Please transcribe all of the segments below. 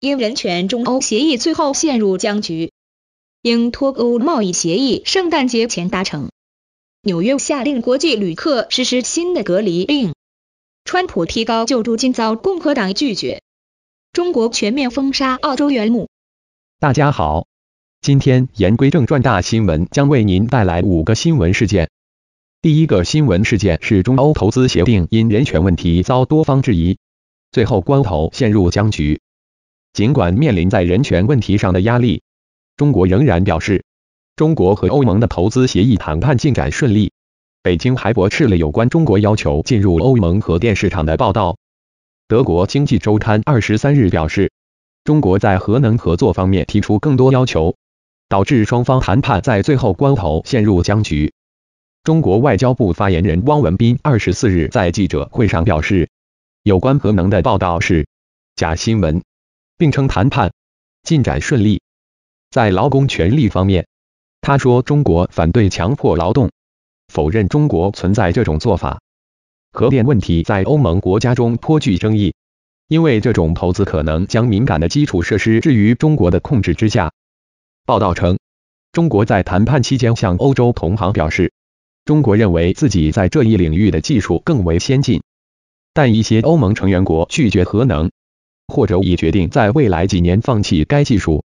因人权中欧协议最后陷入僵局，英脱欧贸易协议圣诞节前达成。纽约下令国际旅客实施新的隔离令。川普提高救助金遭共和党拒绝。中国全面封杀澳洲原木。大家好，今天言归正传，大新闻将为您带来五个新闻事件。第一个新闻事件是中欧投资协定因人权问题遭多方质疑，最后关头陷入僵局。尽管面临在人权问题上的压力，中国仍然表示，中国和欧盟的投资协议谈判进展顺利。北京还驳斥了有关中国要求进入欧盟核电市场的报道。德国经济周刊二十三日表示，中国在核能合作方面提出更多要求，导致双方谈判在最后关头陷入僵局。中国外交部发言人汪文斌二十四日在记者会上表示，有关核能的报道是假新闻。并称谈判进展顺利。在劳工权利方面，他说中国反对强迫劳动，否认中国存在这种做法。核电问题在欧盟国家中颇具争议，因为这种投资可能将敏感的基础设施置于中国的控制之下。报道称，中国在谈判期间向欧洲同行表示，中国认为自己在这一领域的技术更为先进，但一些欧盟成员国拒绝核能。或者已决定在未来几年放弃该技术。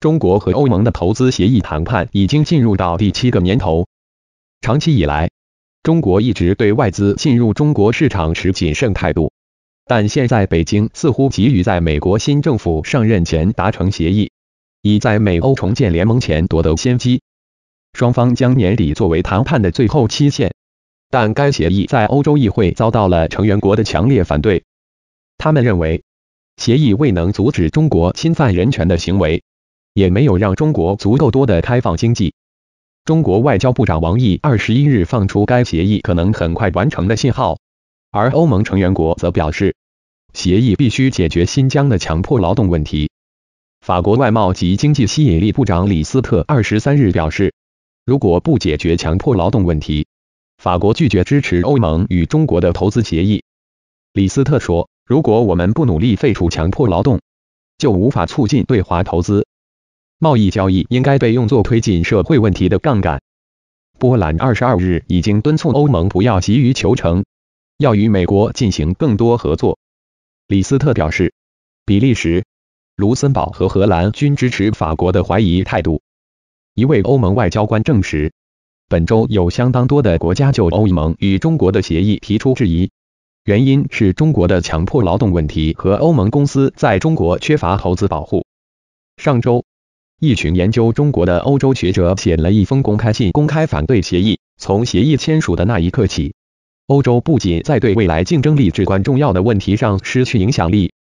中国和欧盟的投资协议谈判已经进入到第七个年头。长期以来，中国一直对外资进入中国市场持谨慎态度，但现在北京似乎急于在美国新政府上任前达成协议，以在美欧重建联盟前夺得先机。双方将年底作为谈判的最后期限，但该协议在欧洲议会遭到了成员国的强烈反对，他们认为。协议未能阻止中国侵犯人权的行为，也没有让中国足够多的开放经济。中国外交部长王毅二十一日放出该协议可能很快完成的信号，而欧盟成员国则表示，协议必须解决新疆的强迫劳动问题。法国外贸及经济吸引力部长李斯特二十三日表示，如果不解决强迫劳动问题，法国拒绝支持欧盟与中国的投资协议。李斯特说。如果我们不努力废除强迫劳动，就无法促进对华投资。贸易交易应该被用作推进社会问题的杠杆。波兰二十二日已经敦促欧盟不要急于求成，要与美国进行更多合作。李斯特表示，比利时、卢森堡和荷兰均支持法国的怀疑态度。一位欧盟外交官证实，本周有相当多的国家就欧盟与中国的协议提出质疑。原因是中国的强迫劳动问题和欧盟公司在中国缺乏投资保护。上周，一群研究中国的欧洲学者写了一封公开信，公开反对协议。从协议签署的那一刻起，欧洲不仅在对未来竞争力至关重要的问题上失去影响力，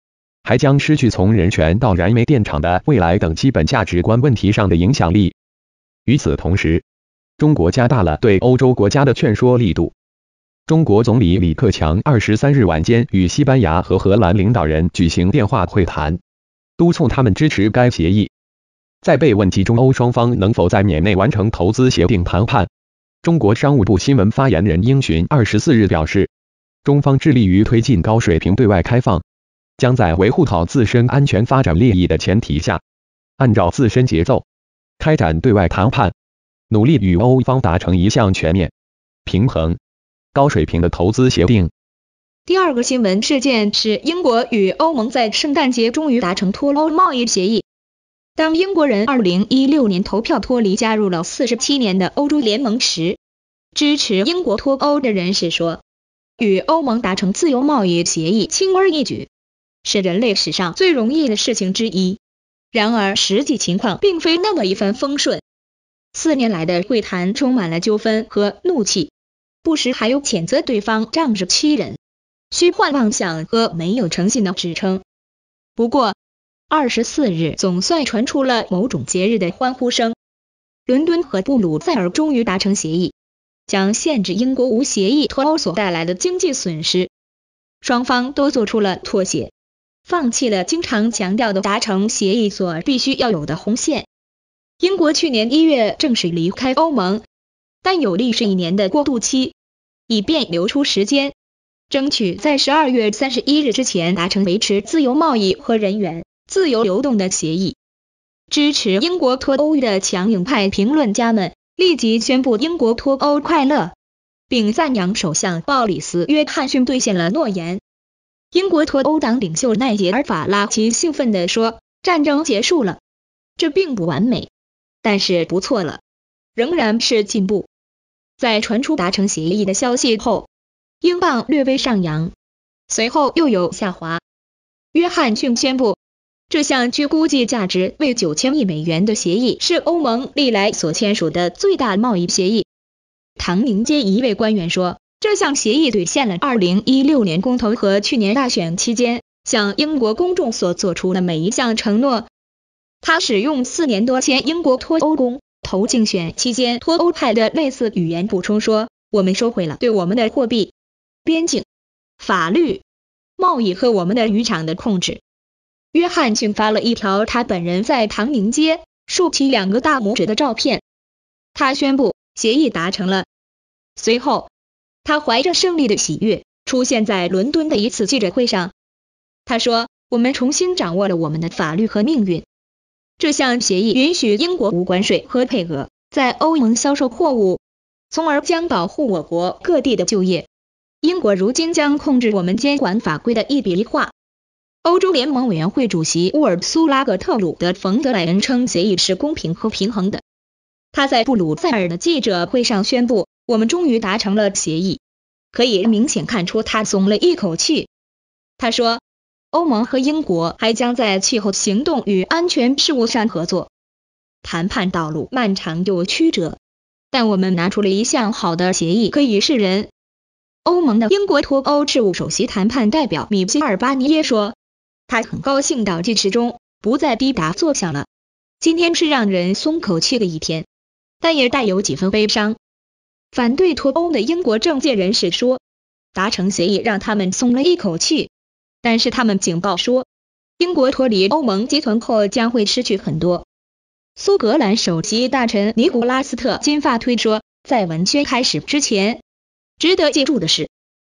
还将失去从人权到燃煤电厂的未来等基本价值观问题上的影响力。与此同时，中国加大了对欧洲国家的劝说力度。中国总理李克强二十三日晚间与西班牙和荷兰领导人举行电话会谈，督促他们支持该协议。在被问及中欧双方能否在年内完成投资协定谈判，中国商务部新闻发言人应询二十四日表示，中方致力于推进高水平对外开放，将在维护好自身安全发展利益的前提下，按照自身节奏开展对外谈判，努力与欧方达成一项全面、平衡。高水平的投资协定。第二个新闻事件是英国与欧盟在圣诞节终于达成脱欧贸易协议。当英国人2016年投票脱离加入了47年的欧洲联盟时，支持英国脱欧的人士说，与欧盟达成自由贸易协议轻而易举，是人类史上最容易的事情之一。然而，实际情况并非那么一帆风顺。四年来的会谈充满了纠纷和怒气。不时还有谴责对方仗势欺人、虚幻妄想和没有诚信的指称。不过，二十四日总算传出了某种节日的欢呼声：伦敦和布鲁塞尔终于达成协议，将限制英国无协议脱欧所带来的经济损失。双方都做出了妥协，放弃了经常强调的达成协议所必须要有的红线。英国去年一月正式离开欧盟。但有利是一年的过渡期，以便留出时间，争取在十二月三十一日之前达成维持自由贸易和人员自由流动的协议。支持英国脱欧的强硬派评论家们立即宣布英国脱欧快乐，并赞扬首相鲍里斯·约翰逊兑现了诺言。英国脱欧党领袖奈杰尔·法拉奇兴奋地说：“战争结束了，这并不完美，但是不错了，仍然是进步。”在传出达成协议的消息后，英镑略微上扬，随后又有下滑。约翰逊宣布，这项据估计价值为九千亿美元的协议是欧盟历来所签署的最大贸易协议。唐宁街一位官员说，这项协议兑现了2016年公投和去年大选期间向英国公众所做出的每一项承诺。他使用四年多前英国脱欧公。投竞选期间，脱欧派的类似语言补充说：“我们收回了对我们的货币、边境、法律、贸易和我们的渔场的控制。”约翰逊发了一条他本人在唐宁街竖起两个大拇指的照片。他宣布协议达成了。随后，他怀着胜利的喜悦出现在伦敦的一次记者会上。他说：“我们重新掌握了我们的法律和命运。”这项协议允许英国无关税和配额在欧盟销售货物，从而将保护我国各地的就业。英国如今将控制我们监管法规的一笔一化。欧洲联盟委员会主席乌尔苏拉格特鲁德冯德莱恩称，协议是公平和平衡的。他在布鲁塞尔的记者会上宣布，我们终于达成了协议。可以明显看出他松了一口气。他说。欧盟和英国还将在气候行动与安全事务上合作。谈判道路漫长又曲折，但我们拿出了一项好的协议，可以示人。欧盟的英国脱欧事务首席谈判代表米歇尔巴尼耶说：“他很高兴倒计时中不再滴答作响了。今天是让人松口气的一天，但也带有几分悲伤。”反对脱欧的英国政界人士说：“达成协议让他们松了一口气。”但是他们警报说，英国脱离欧盟集团后将会失去很多。苏格兰首席大臣尼古拉斯特金发推说，在文宣开始之前，值得记住的是，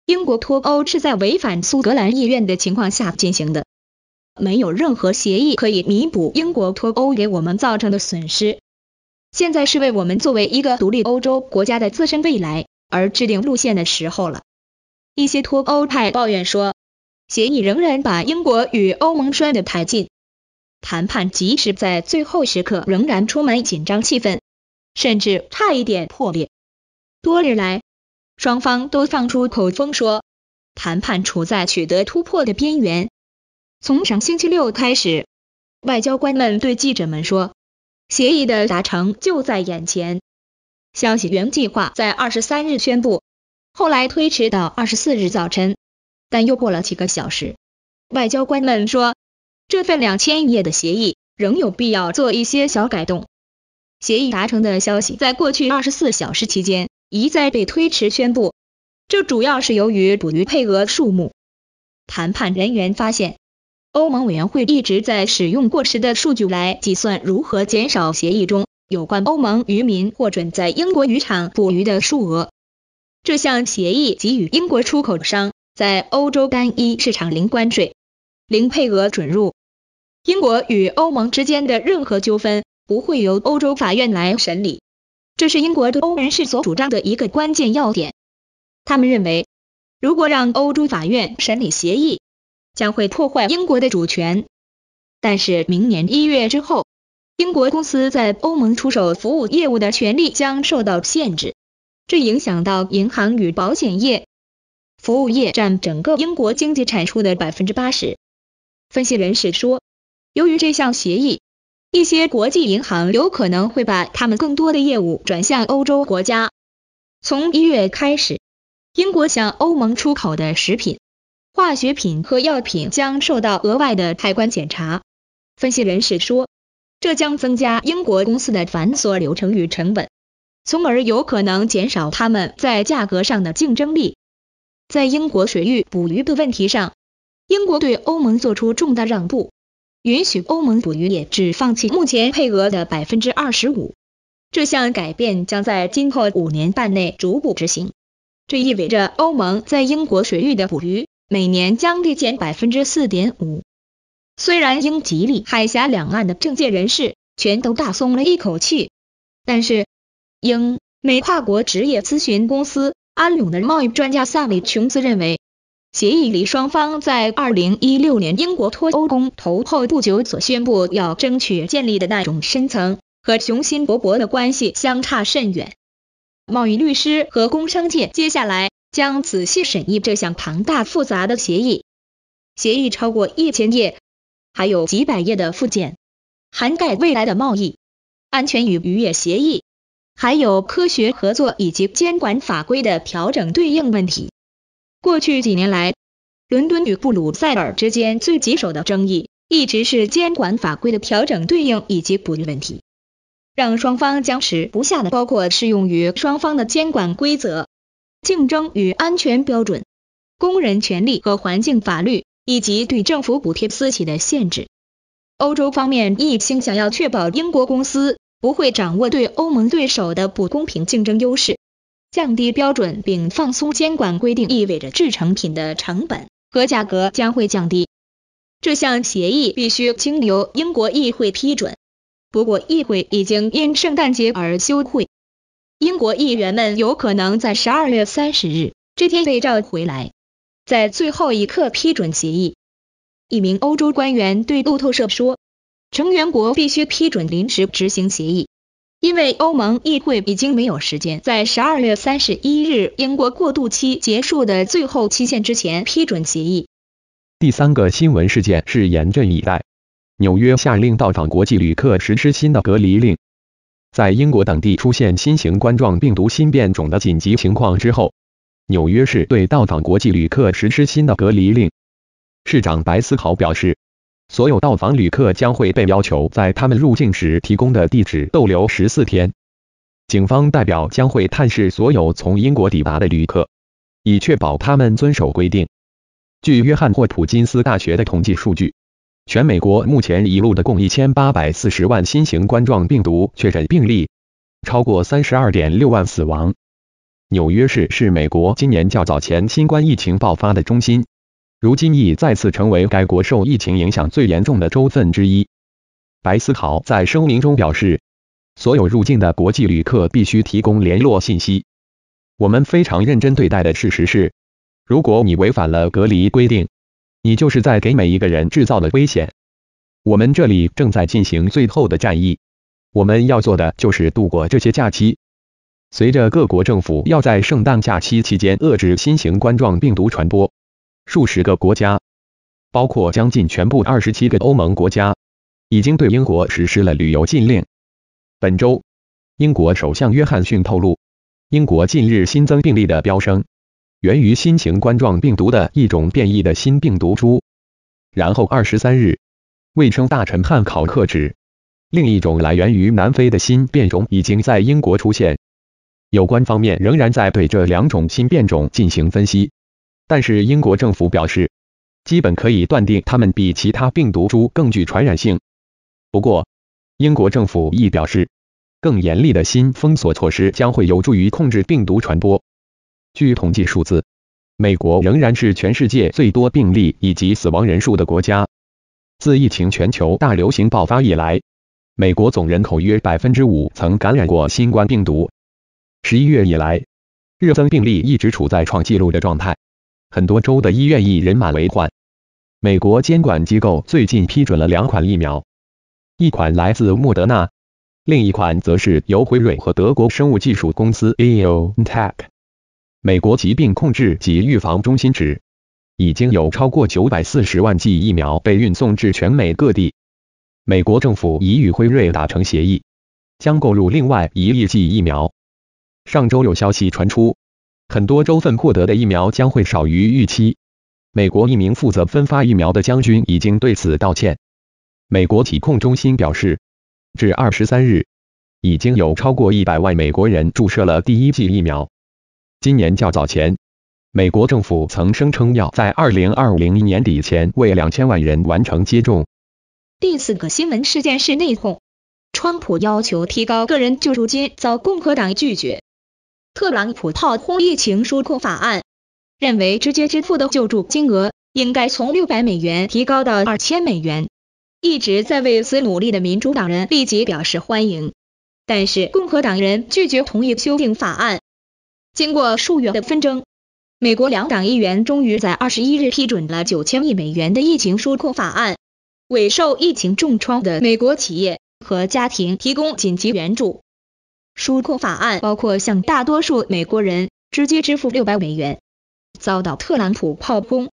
英国脱欧是在违反苏格兰意愿的情况下进行的，没有任何协议可以弥补英国脱欧给我们造成的损失。现在是为我们作为一个独立欧洲国家的自身未来而制定路线的时候了。一些脱欧派抱怨说。协议仍然把英国与欧盟摔得太近，谈判即使在最后时刻仍然充满紧张气氛，甚至差一点破裂。多日来，双方都放出口风说，谈判处在取得突破的边缘。从上星期六开始，外交官们对记者们说，协议的达成就在眼前。消息原计划在二十三日宣布，后来推迟到二十四日早晨。但又过了几个小时，外交官们说，这份两千页的协议仍有必要做一些小改动。协议达成的消息在过去二十四小时期间一再被推迟宣布，这主要是由于捕鱼配额数目。谈判人员发现，欧盟委员会一直在使用过时的数据来计算如何减少协议中有关欧盟渔民获准在英国渔场捕鱼的数额。这项协议给予英国出口商。在欧洲单一市场零关税、零配额准入。英国与欧盟之间的任何纠纷不会由欧洲法院来审理，这是英国对欧盟士所主张的一个关键要点。他们认为，如果让欧洲法院审理协议，将会破坏英国的主权。但是明年一月之后，英国公司在欧盟出售服务业务的权利将受到限制，这影响到银行与保险业。服务业占整个英国经济产出的百分之八十。分析人士说，由于这项协议，一些国际银行有可能会把他们更多的业务转向欧洲国家。从一月开始，英国向欧盟出口的食品、化学品和药品将受到额外的海关检查。分析人士说，这将增加英国公司的繁琐流程与成本，从而有可能减少他们在价格上的竞争力。在英国水域捕鱼的问题上，英国对欧盟做出重大让步，允许欧盟捕鱼业只放弃目前配额的百分之二十五。这项改变将在今后五年半内逐步执行，这意味着欧盟在英国水域的捕鱼每年将递减百分之四点五。虽然英吉利海峡两岸的政界人士全都大松了一口气，但是英美跨国职业咨询公司。安永的贸易专家萨里琼斯认为，协议里双方在2016年英国脱欧公投后不久所宣布要争取建立的那种深层和雄心勃勃的关系相差甚远。贸易律师和工商界接下来将仔细审议这项庞大复杂的协议，协议超过一千页，还有几百页的附件，涵盖未来的贸易、安全与渔业协议。还有科学合作以及监管法规的调整对应问题。过去几年来，伦敦与布鲁塞尔之间最棘手的争议一直是监管法规的调整对应以及补税问题，让双方僵持不下的包括适用于双方的监管规则、竞争与安全标准、工人权利和环境法律以及对政府补贴私企的限制。欧洲方面一心想要确保英国公司。不会掌握对欧盟对手的不公平竞争优势。降低标准并放松监管规定意味着制成品的成本和价格将会降低。这项协议必须经由英国议会批准，不过议会已经因圣诞节而休会。英国议员们有可能在十二月三十日这天被召回来，在最后一刻批准协议。一名欧洲官员对路透社说。成员国必须批准临时执行协议，因为欧盟议会已经没有时间在十二月三十一日英国过渡期结束的最后期限之前批准协议。第三个新闻事件是严阵以待，纽约下令到访国际旅客实施新的隔离令。在英国等地出现新型冠状病毒新变种的紧急情况之后，纽约市对到访国际旅客实施新的隔离令。市长白思豪表示。所有到访旅客将会被要求在他们入境时提供的地址逗留十四天。警方代表将会探视所有从英国抵达的旅客，以确保他们遵守规定。据约翰霍普金斯大学的统计数据，全美国目前已录的共一千八百四十万新型冠状病毒确诊病例，超过三十二点六万死亡。纽约市是美国今年较早前新冠疫情爆发的中心。如今亦再次成为该国受疫情影响最严重的州份之一。白思豪在声明中表示，所有入境的国际旅客必须提供联络信息。我们非常认真对待的事实是，如果你违反了隔离规定，你就是在给每一个人制造了危险。我们这里正在进行最后的战役，我们要做的就是度过这些假期。随着各国政府要在圣诞假期期间遏制新型冠状病毒传播。数十个国家，包括将近全部二十七个欧盟国家，已经对英国实施了旅游禁令。本周，英国首相约翰逊透露，英国近日新增病例的飙升，源于新型冠状病毒的一种变异的新病毒株。然后二十三日，卫生大臣汉考克指，另一种来源于南非的新变种已经在英国出现。有关方面仍然在对这两种新变种进行分析。但是英国政府表示，基本可以断定它们比其他病毒株更具传染性。不过，英国政府亦表示，更严厉的新封锁措施将会有助于控制病毒传播。据统计数字，美国仍然是全世界最多病例以及死亡人数的国家。自疫情全球大流行爆发以来，美国总人口约百分之五曾感染过新冠病毒。十一月以来，日增病例一直处在创纪录的状态。很多州的医院已人满为患。美国监管机构最近批准了两款疫苗，一款来自莫德纳，另一款则是由辉瑞和德国生物技术公司 a i o n t e c h 美国疾病控制及预防中心指，已经有超过九百四十万剂疫苗被运送至全美各地。美国政府已与辉瑞达成协议，将购入另外一亿剂疫苗。上周有消息传出。很多州份获得的疫苗将会少于预期。美国一名负责分发疫苗的将军已经对此道歉。美国疾控中心表示，至二十三日，已经有超过一百万美国人注射了第一剂疫苗。今年较早前，美国政府曾声称要在二零二零年底前为两千万人完成接种。第四个新闻事件是内讧，川普要求提高个人救助金遭共和党拒绝。特朗普炮轰疫情纾困法案，认为直接支付的救助金额应该从六百美元提高到二千美元。一直在为此努力的民主党人立即表示欢迎，但是共和党人拒绝同意修订法案。经过数月的纷争，美国两党议员终于在二十一日批准了九千亿美元的疫情纾困法案，为受疫情重创的美国企业和家庭提供紧急援助。纾困法案包括向大多数美国人直接支付六百美元，遭到特朗普炮轰。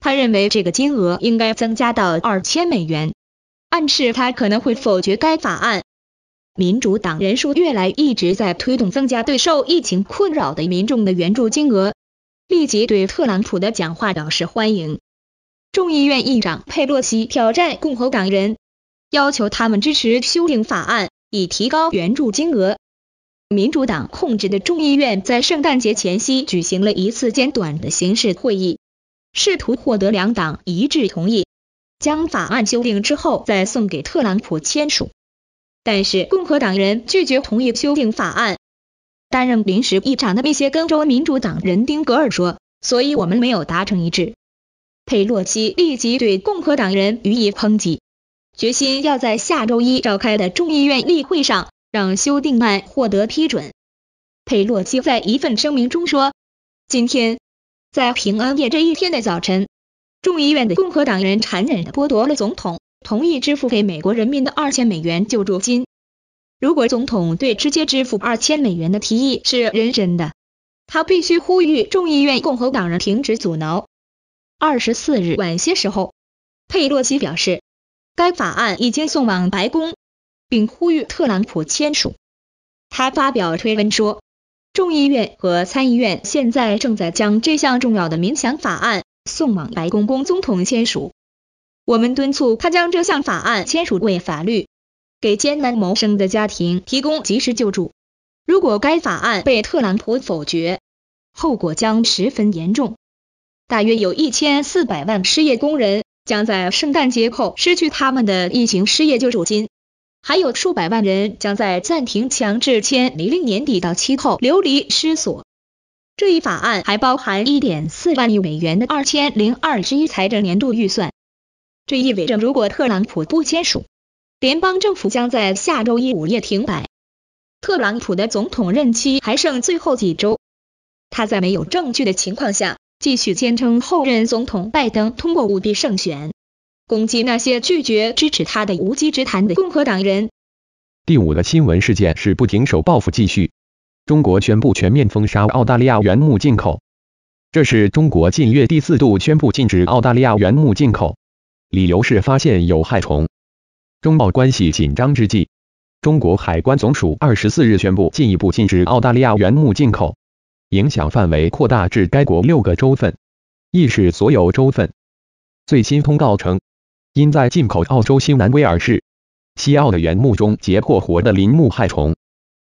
他认为这个金额应该增加到二千美元，暗示他可能会否决该法案。民主党人数越来一直在推动增加对受疫情困扰的民众的援助金额，立即对特朗普的讲话表示欢迎。众议院议长佩洛西挑战共和党人，要求他们支持修订法案以提高援助金额。民主党控制的众议院在圣诞节前夕举行了一次简短的形式会议，试图获得两党一致同意，将法案修订之后再送给特朗普签署。但是共和党人拒绝同意修订法案。担任临时议长的密歇根州民主党人丁格尔说：“所以，我们没有达成一致。”佩洛西立即对共和党人予以抨击，决心要在下周一召开的众议院例会上。让修订案获得批准。佩洛西在一份声明中说：“今天，在平安夜这一天的早晨，众议院的共和党人残忍的剥夺了总统同意支付给美国人民的二千美元救助金。如果总统对直接支付二千美元的提议是认真的，他必须呼吁众议院共和党人停止阻挠。”二十四日晚些时候，佩洛西表示，该法案已经送往白宫。并呼吁特朗普签署。他发表推文说：“众议院和参议院现在正在将这项重要的民想法案送往白宫，公总统签署。我们敦促他将这项法案签署为法律，给艰难谋生的家庭提供及时救助。如果该法案被特朗普否决，后果将十分严重。大约有一千四百万失业工人将在圣诞节后失去他们的疫情失业救助金。”还有数百万人将在暂停强制迁离令年底到期后流离失所。这一法案还包含1.4万亿美元的2021财政年度预算。这意味着，如果特朗普不签署，联邦政府将在下周一午夜停摆。特朗普的总统任期还剩最后几周，他在没有证据的情况下继续坚称后任总统拜登通过舞弊胜选。攻击那些拒绝支持他的无稽之谈的共和党人。第五个新闻事件是不停手报复继续。中国宣布全面封杀澳大利亚原木进口，这是中国近月第四度宣布禁止澳大利亚原木进口，理由是发现有害虫。中澳关系紧张之际，中国海关总署二十四日宣布进一步禁止澳大利亚原木进口，影响范围扩大至该国六个州份，亦是所有州份。最新通告称。因在进口澳洲新南威尔士、西澳的原木中截获活的林木害虫，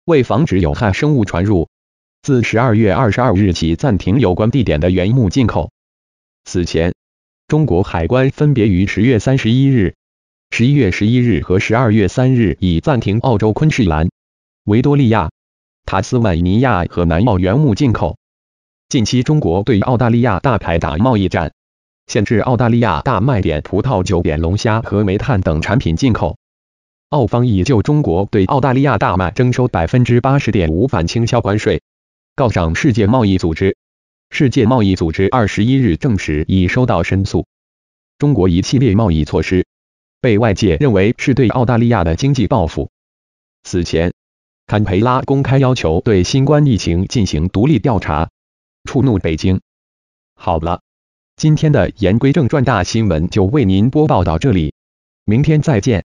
为防止有害生物传入，自十二月二十二日起暂停有关地点的原木进口。此前，中国海关分别于十月三十一日、十一月十一日和十二月三日已暂停澳洲昆士兰、维多利亚、塔斯曼尼亚和南澳原木进口。近期中国对澳大利亚大开打贸易战。限制澳大利亚大麦、点葡萄酒、点龙虾和煤炭等产品进口。澳方已就中国对澳大利亚大麦征收百分之八十点五反倾销关税告上世界贸易组织。世界贸易组织二十一日证实已收到申诉。中国一系列贸易措施被外界认为是对澳大利亚的经济报复。此前，堪培拉公开要求对新冠疫情进行独立调查，触怒北京。好了。今天的言归正传大新闻就为您播报到这里，明天再见。